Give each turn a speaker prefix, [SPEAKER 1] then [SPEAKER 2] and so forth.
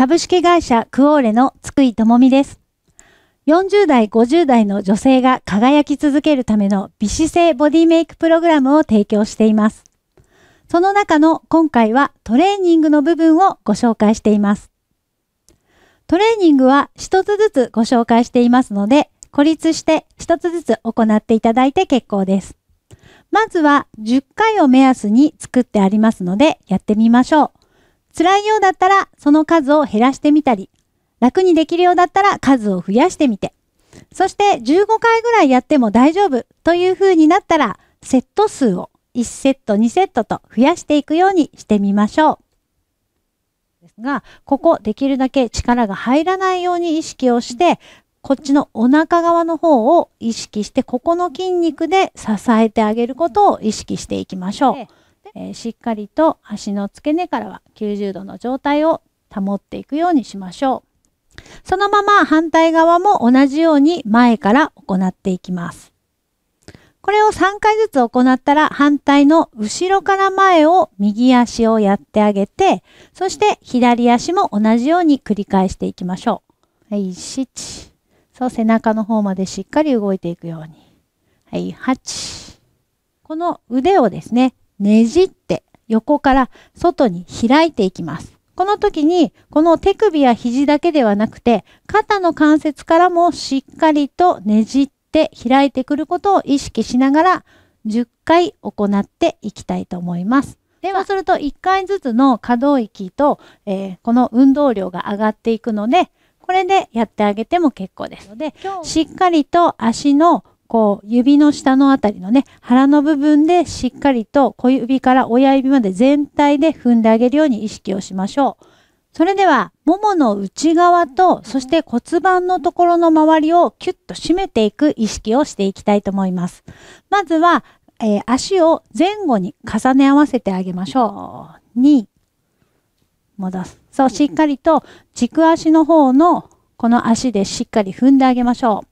[SPEAKER 1] 株式会社クオーレの津久井智美です。40代、50代の女性が輝き続けるための美姿勢ボディメイクプログラムを提供しています。その中の今回はトレーニングの部分をご紹介しています。トレーニングは一つずつご紹介していますので、孤立して一つずつ行っていただいて結構です。まずは10回を目安に作ってありますのでやってみましょう。辛いようだったらその数を減らしてみたり、楽にできるようだったら数を増やしてみて、そして15回ぐらいやっても大丈夫という風になったら、セット数を1セット2セットと増やしていくようにしてみましょう。ですが、ここできるだけ力が入らないように意識をして、こっちのお腹側の方を意識して、ここの筋肉で支えてあげることを意識していきましょう。えー、しっかりと足の付け根からは90度の状態を保っていくようにしましょう。そのまま反対側も同じように前から行っていきます。これを3回ずつ行ったら反対の後ろから前を右足をやってあげて、そして左足も同じように繰り返していきましょう。はい、7。そう、背中の方までしっかり動いていくように。はい、8。この腕をですね、ねじって横から外に開いていきます。この時に、この手首や肘だけではなくて、肩の関節からもしっかりとねじって開いてくることを意識しながら、10回行っていきたいと思います。では、すると1回ずつの可動域と、えー、この運動量が上がっていくので、これでやってあげても結構ですので、しっかりと足のこう指の下のあたりのね、腹の部分でしっかりと小指から親指まで全体で踏んであげるように意識をしましょう。それでは、ももの内側と、そして骨盤のところの周りをキュッと締めていく意識をしていきたいと思います。まずは、えー、足を前後に重ね合わせてあげましょう。2、戻す。そう、しっかりと軸足の方のこの足でしっかり踏んであげましょう。